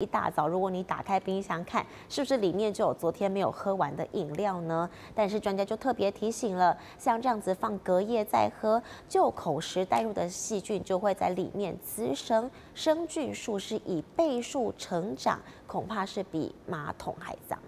一大早，如果你打开冰箱看，是不是里面就有昨天没有喝完的饮料呢？但是专家就特别提醒了，像这样子放隔夜再喝，就口食带入的细菌就会在里面滋生，生菌数是以倍数成长，恐怕是比马桶还脏。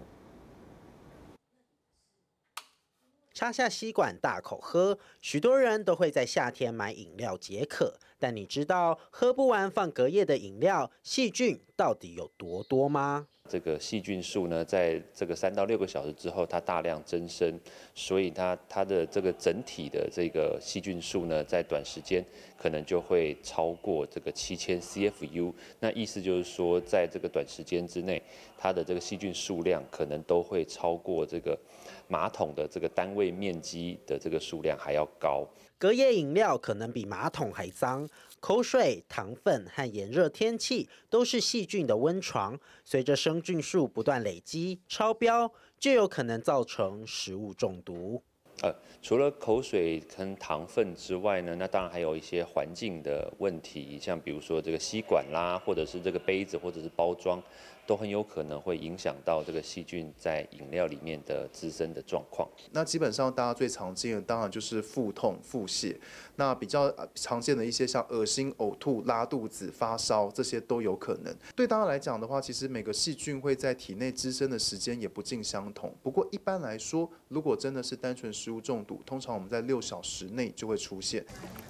插下吸管，大口喝。许多人都会在夏天买饮料解渴，但你知道喝不完放隔夜的饮料，细菌到底有多多吗？这个细菌数呢，在这个三到六个小时之后，它大量增生，所以它它的这个整体的这个细菌数呢，在短时间可能就会超过这个七千 CFU。那意思就是说，在这个短时间之内，它的这个细菌数量可能都会超过这个马桶的这个单位面积的这个数量还要高。隔夜饮料可能比马桶还脏，口水、糖分和炎热天气都是细菌的温床。随着生菌数不断累积，超标就有可能造成食物中毒。呃，除了口水跟糖分之外呢，那当然还有一些环境的问题，像比如说这个吸管啦，或者是这个杯子，或者是包装，都很有可能会影响到这个细菌在饮料里面的滋生的状况。那基本上大家最常见，的当然就是腹痛、腹泻。那比较常见的一些像恶心、呕吐、拉肚子、发烧，这些都有可能。对大家来讲的话，其实每个细菌会在体内滋生的时间也不尽相同。不过一般来说，如果真的是单纯。食物中毒通常我们在六小时内就会出现。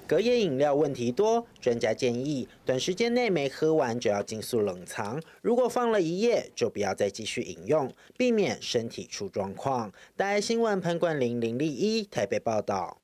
隔夜饮料问题多，专家建议短时间内没喝完就要尽速冷藏。如果放了一夜，就不要再继续饮用，避免身体出状况。爱新闻彭冠玲林立一台北报道。